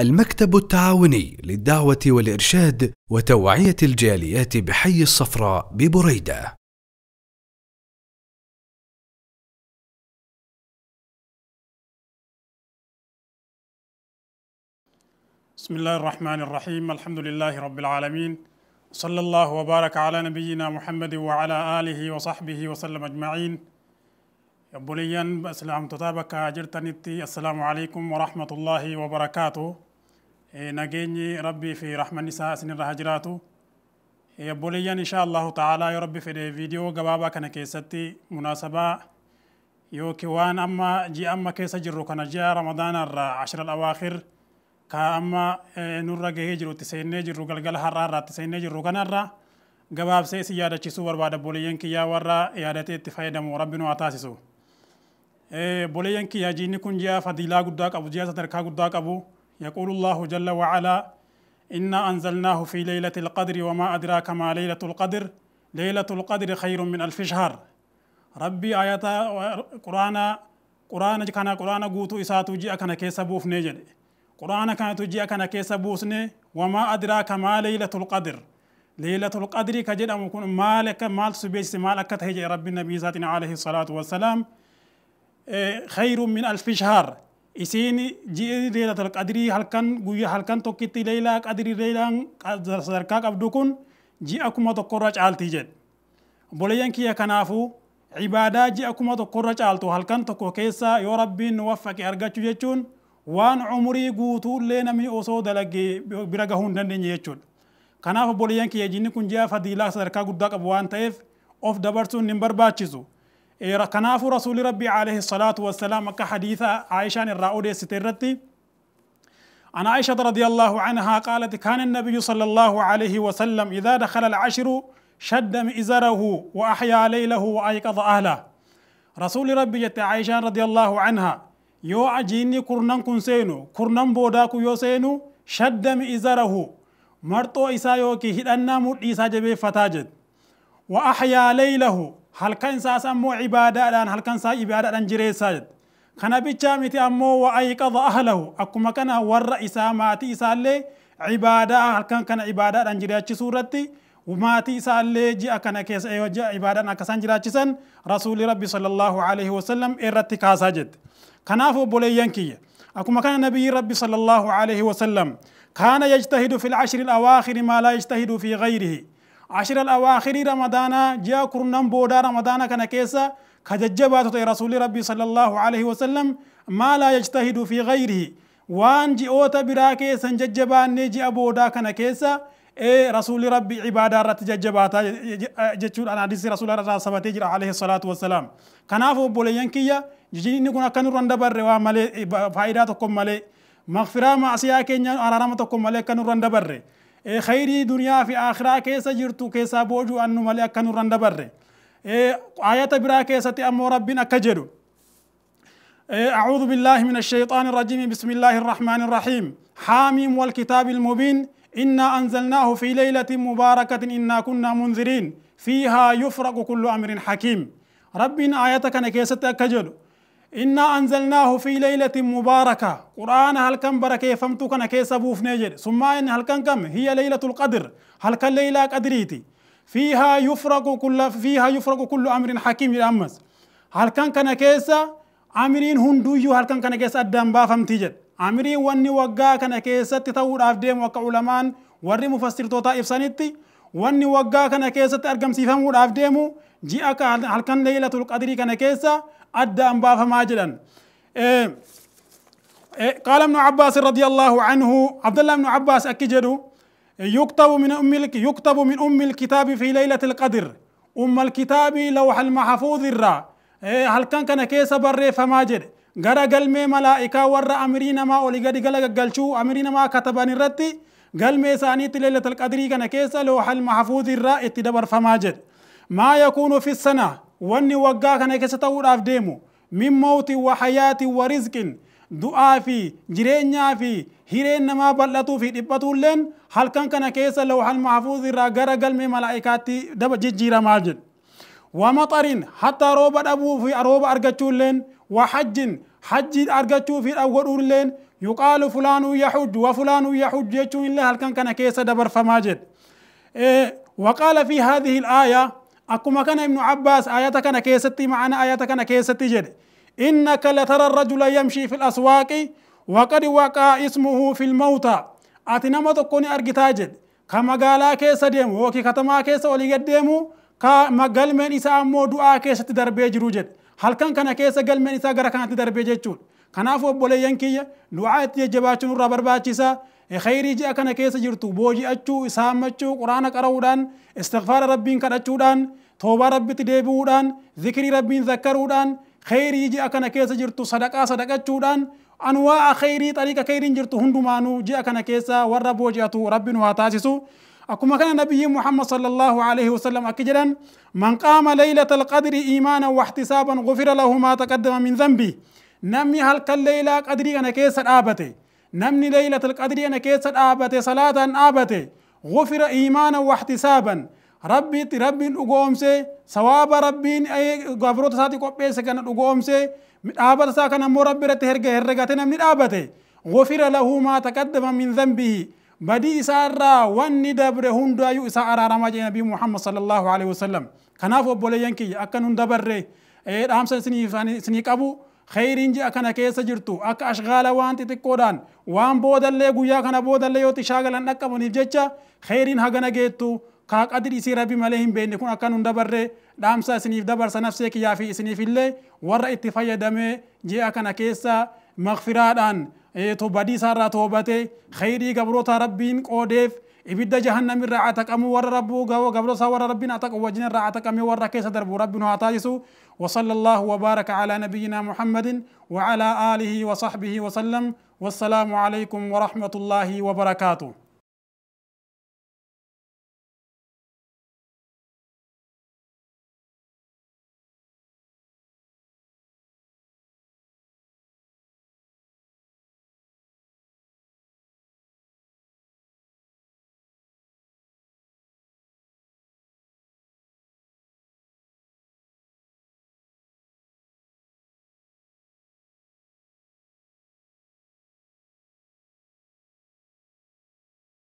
المكتب التعاوني للدعوة والإرشاد وتوعية الجاليات بحي الصفراء ببريدة بسم الله الرحمن الرحيم الحمد لله رب العالمين صلى الله وبارك على نبينا محمد وعلى آله وصحبه وسلم أجمعين يا بنيان السلام تتابك جرتني السلام عليكم ورحمة الله وبركاته nageenyi rabbii fi rahmanni isaa isinirra haa jiraatu obboleeyyan insha allahu ta'aalaa yoo rabbi fedhe viidiyoo gabaabaa kana keessatti munaasabaa yookiin waan amma ji'a amma keessa jirru kana ji'a ramadaanarraa ashiral awaakir ka amma nurra gahee jiru itti seennee jirru galgala har'aarraa itti seennee jirru kanarra gabaabsee isin yaadachisuu barbaada obboleeyyan kiyyaa warra yaadatee itti fayyadamu rabbi nu haa taasisu. Obboleeyyan kiyyaa jiinni kun ji'a fadiilaa guddaa qabu ji'a sadarkaa guddaa qabu. يقول الله جل وعلا انا انزلناه في ليله القدر وما ادراك ما ليله القدر ليله القدر خير من الف شهر ربي ايات قرآن قرآن كان قرآن غوتو اساتو جي أكنا كان كيسبوف نجد قرآن كان تجي أكنا كان كيسبوسني وما ادراك ما ليله القدر ليله القدر كجدم كن مالك مال سبيس مالك تهجي ربي النبي ذاتنا عليه الصلاه والسلام إيه، خير من الف شهر isiin ji'i leelatul qadirii halkan guyyaa halkan tokkitti leelaa qadirii leelaan sadarkaa qabdu kun ji'a kuma tokkorra caaltii jedhe obboleeyyan kiyya kanaafuu cibaadaa ji'a kuma tokkorra caaltu halkan tokko keessa yoo rabbiin nu waffaqe argachuu jechuun waan umurii guutuullee namni osoo dalagee bira gahuun hin dandeenye jechuudha. Kanaaf obboleeyyan kiyya jinni kun ji'a fadilaa sadarkaa guddaa qabu waan ta'eef of dabarsuun hin barbaachisu. كناف رسول ربي عليه الصلاة والسلام كحديث عائشة الرأودة سترتي عن عائشة رضي الله عنها قالت كان النبي صلى الله عليه وسلم إذا دخل العشر شد مئزره وأحيا ليله وأيقظ أهله رسول ربي جت عائشة رضي الله عنها يو أجيني كرنان كنسينو كرنان بوداكو يو سينو شد مئزره مرتو إسا يوكي هدنا مرت إسا جبه فتاجد وأحيا ليله halkan isaas ammoo cibaadaadhaan halkan isaa cibaadaadhaan jireessaa jedha kana bichaa miti ammoo wa'ayqada ahlahu akkuma kana warra isaa maatii isaallee cibaadaa halkan kana cibaadaadhaan jiraachisuu irratti maatii isaallee ji'a kana keessa ji'a cibaadaan akkasaan jiraachisan rasuulli rabbi sallallahu alaihi wasallam irratti kaasaa jedhe kanaaf obboleeyyan kiyya أكما كان نبي ربي صلى الله عليه وسلم كان يجتهد في العشر الأواخر ما لا يجتهد في غيره عشر الأواخر رمضان جاء كرنم بودا رمضان كان كيسا كججبات رسول ربي صلى الله عليه وسلم ما لا يجتهد في غيره وان جي اوتا براكي سنججبان نجي أبودا كان كيسا اي رسول ربي عبادة رت ججبات جتشول أنا ديس رسول الله صلى الله عليه الصلاة والسلام كنافو بوليان كيا جيني نكون كانوا رندبر روا مالي فايداتكم مالي مغفرة معصية كينيا أرارمتكم مالي كانوا رندبر خيري دنيا في آخرة كيسا جرتو كيسا بوجو أنو مالي أكنو رند بره آية برا كيسا تأمو ربنا كجدو أعوذ بالله من الشيطان الرجيم بسم الله الرحمن الرحيم حاميم والكتاب المبين إنا أنزلناه في ليلة مباركة إنا كنا منذرين فيها يفرق كل أمر حكيم ربنا آياتك أنا كيسا أكجدو إنا أنزلناه في ليلة مباركة قرآن هل كان بركة فمتو كان كيسا بوف نجد ثم إن هل كان كم هي ليلة القدر هل كان ليلة قدريتي فيها يفرق كل فيها يفرق كل أمر حكيم يأمس هل كان كان كيسا أمرين هندويو هل كان كان كيسا الدم بافم تجد أمرين واني وقا كان كيسا تتور أفديم وكعلمان warri mufassirtoota ibsanitti wanni waggaa kana keessatti argamsiifamuudhaaf deemu ji'a halkan leeylatul qadirii kana keessa أدى أم baafamaa jedhan إيه، إيه، قال ابن عباس رضي الله عنه عبد الله بن عباس أكجدو يكتب من أم يكتب من أم الكتاب في ليلة القدر أم الكتاب لوح المحفوظ الرا إيه، هل كان كان كيس بر فما غرا قال مي ملائكة ور أمرين ما أولي قد شو أمرين ما كتبان الرتي قال مي ساني ليلة القدر كان كيس لوح المحفوظ الرا اتدبر فما ما يكون في السنة وني وقا كان يكستاو راف ديمو من موت وحياة ورزق دعا في جرينيا في هيرين ما بلتو في دبطو لين حال كان كان كيسا لوح المحفوظ را غرا قلم ملائكاتي دب ججيرا ماجن ومطر حتى روبا أبو في روبا أرغتو لين وحج حج أرغتو في أغرور لين يقال فلان يحج وفلان يحج يجو إلا هل كان كان كيسا دبر فماجد وقال في هذه الآية akkuma kana ibnu cabbaas ayata kana keessatti ma'ana ayata kana keessatti jedhe innaka latara rajula yamshii fil aswaaqi waqad waqaa ismuhu fil mawta ati nama tokko ni argitaa jedhe ka magaalaa keessa deemu yooki katamaa keessa olii gaddeemu ka galmeen isaa ammoo du'aa keessatti darbee jiru jedhe halkan kana keessa galmeen isaa gara kanatti darbee jechuudha kanaaf obboleeyyan kiyya du'aa itti jajjabaachuun irraa barbaachisaa khayrii ji'a kana keessa jirtu booji'achuu isaammachuu quraana qara'uudhaan istighfaara rabbiin kadhachuudhaan toobaa rabbitti deebi'uudhaan zikrii rabbiin zakkaruudhaan khayrii ji'a kana keessa jirtu sadaqaa sadaqachuudhaan anwaa'a khayrii xariiqa khayriin jirtu hundumaanuu ji'a kana keessa warra booji'atu rabbiin waa taasisu. أكما كان نبي محمد صلى الله عليه وسلم أكجلا من قام ليلة القدر إيمانا واحتسابا غفر له ما تقدم من ذنبه نمي هلك الليلة قدري أنا كيس الآبتي namni laylatul qadrii ana keessa dhaabate salaataan dhaabate gufira iimaanan waxtisaaban rabbiitti rabbiin dhugoomse sawaaba rabbiin gafroota isaatti qopheesse kana dhugoomse dhaabata isaa kan ammoo rabbi irratti herga herregate namni dhaabate gufira lahu maa taqaddama min dhanbihi badii isaa irraa wanni dabre hundaayyuu isaa araarama jee nabii muhammad sallallahu alaihi wasallam kanaaf obboleeyyan kiyya akkan hun dabarre dhaamsa isinii qabu خيرين جي أكنا كيسا جرتو أك أشغال وان تتكودان وان بودل لي قويا كنا بودل لي يوتي شاغل أنك منيف جتشا خيرين هغنا جيتو كاك أدر إسي ربي مليهم بين كون أكن ندبر دامسا سنيف دبر سنفسي كي يافي سنيف اللي ور اتفايا دمي جي أكنا كيسا مغفرادان إيه تو بدي سارة توبته خيري قبروتا ربين قوديف ibidda jahannami irraa ataqamu warra rabbuu gabroo isaa warra rabbiin ataqu wajjin irraa ataqame warra keessa darbu rabbi nu haa taasisu وصلى الله وبارك على نبينا محمد وعلى آله وصحبه وسلم والسلام عليكم ورحمة الله وبركاته